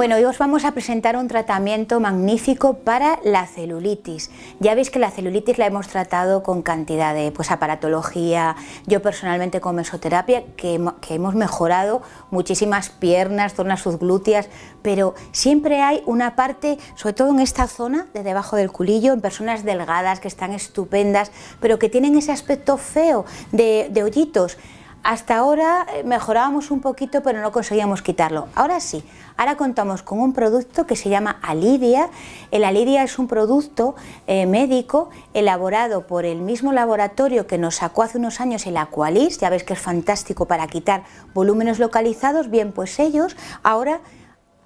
Bueno, hoy os vamos a presentar un tratamiento magnífico para la celulitis. Ya veis que la celulitis la hemos tratado con cantidad de pues, aparatología, yo personalmente con mesoterapia, que, hemos mejorado muchísimas piernas, zonas subglúteas, pero siempre hay una parte, sobre todo en esta zona de debajo del culillo, en personas delgadas que están estupendas, pero que tienen ese aspecto feo de, de hoyitos. Hasta ahora eh, mejorábamos un poquito, pero no conseguíamos quitarlo. Ahora sí, ahora contamos con un producto que se llama Alidia. El Alidia es un producto eh, médico elaborado por el mismo laboratorio que nos sacó hace unos años el Aqualis. Ya ves que es fantástico para quitar volúmenes localizados. Bien, pues ellos ahora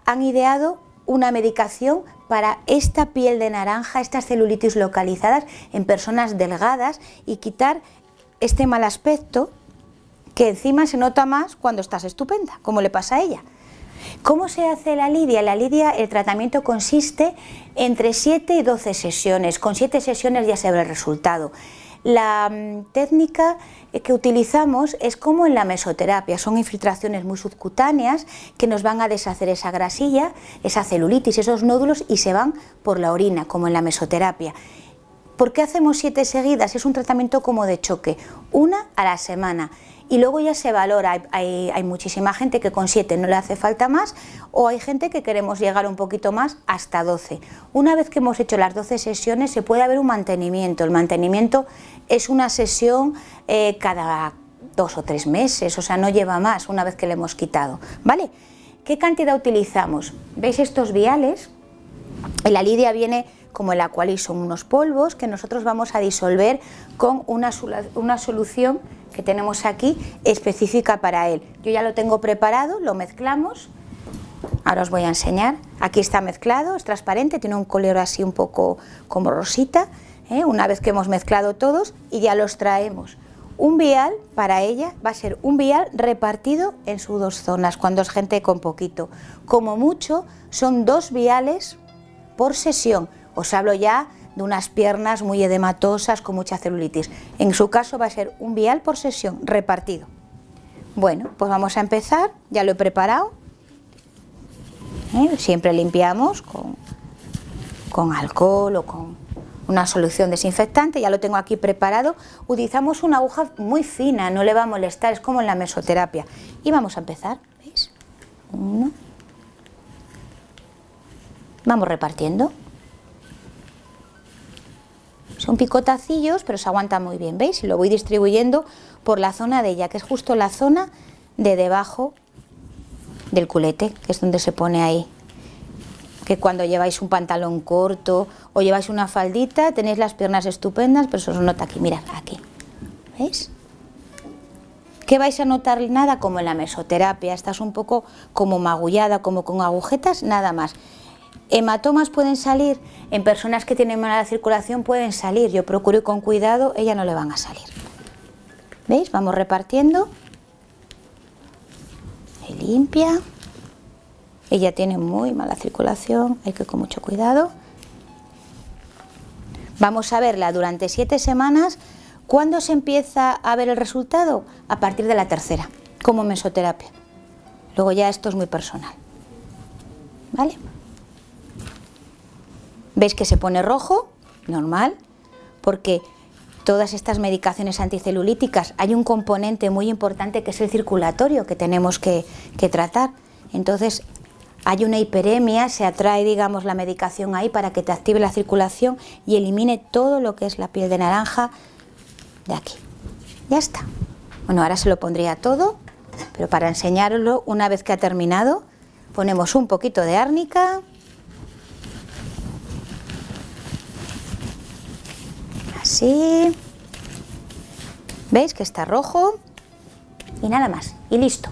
han ideado una medicación para esta piel de naranja, estas celulitis localizadas en personas delgadas y quitar este mal aspecto que encima se nota más cuando estás estupenda, como le pasa a ella. ¿Cómo se hace la lidia? La lidia, el tratamiento consiste entre 7 y 12 sesiones. Con 7 sesiones ya se ve el resultado. La mm, técnica que utilizamos es como en la mesoterapia, son infiltraciones muy subcutáneas que nos van a deshacer esa grasilla, esa celulitis, esos nódulos y se van por la orina, como en la mesoterapia. ¿Por qué hacemos siete seguidas? Es un tratamiento como de choque, una a la semana. Y luego ya se valora, hay, muchísima gente que con siete no le hace falta más o hay gente que queremos llegar un poquito más hasta 12. Una vez que hemos hecho las 12 sesiones se puede haber un mantenimiento. El mantenimiento es una sesión eh, cada dos o tres meses, o sea, no lleva más una vez que le hemos quitado. ¿Vale? ¿Qué cantidad utilizamos? ¿Veis estos viales? El la lidia viene como el acualí, son unos polvos que nosotros vamos a disolver con una, solución que tenemos aquí específica para él. Yo ya lo tengo preparado, lo mezclamos. Ahora os voy a enseñar. Aquí está mezclado, es transparente, tiene un color así un poco como rosita. ¿eh? Una vez que hemos mezclado todos y ya los traemos. Un vial para ella va a ser un vial repartido en sus dos zonas, cuando es gente con poquito. Como mucho, son dos viales por sesión, os hablo ya de unas piernas muy edematosas con mucha celulitis. En su caso va a ser un vial por sesión repartido. Bueno, pues vamos a empezar, ya lo he preparado. ¿Eh? Siempre limpiamos con, con alcohol o con una solución desinfectante, ya lo tengo aquí preparado. Utilizamos una aguja muy fina, no le va a molestar, es como en la mesoterapia. Y vamos a empezar, ¿veis? Uno. Vamos repartiendo. Son picotacillos, pero se aguanta muy bien, ¿veis? Y lo voy distribuyendo por la zona de ella, que es justo la zona de debajo del culete, que es donde se pone ahí. Que cuando lleváis un pantalón corto o lleváis una faldita, tenéis las piernas estupendas, pero eso os nota aquí, Mira, aquí. ¿Veis? ¿Qué vais a notar? Nada como en la mesoterapia, estás un poco como magullada, como con agujetas, nada más. Hematomas pueden salir, en personas que tienen mala circulación pueden salir, yo procuro con cuidado, ella no le van a salir. ¿Veis? Vamos repartiendo. Y limpia. Ella tiene muy mala circulación, hay que ir con mucho cuidado. Vamos a verla durante siete semanas. ¿Cuándo se empieza a ver el resultado? A partir de la tercera, como mesoterapia. Luego ya esto es muy personal. ¿Vale? Veis que se pone rojo, normal, porque todas estas medicaciones anticelulíticas hay un componente muy importante que es el circulatorio que tenemos que, que tratar. Entonces hay una hiperemia, se atrae digamos la medicación ahí para que te active la circulación y elimine todo lo que es la piel de naranja de aquí. Ya está. Bueno, ahora se lo pondría todo, pero para enseñaroslo una vez que ha terminado ponemos un poquito de árnica, Sí, ¿Veis que está rojo? Y nada más. Y listo.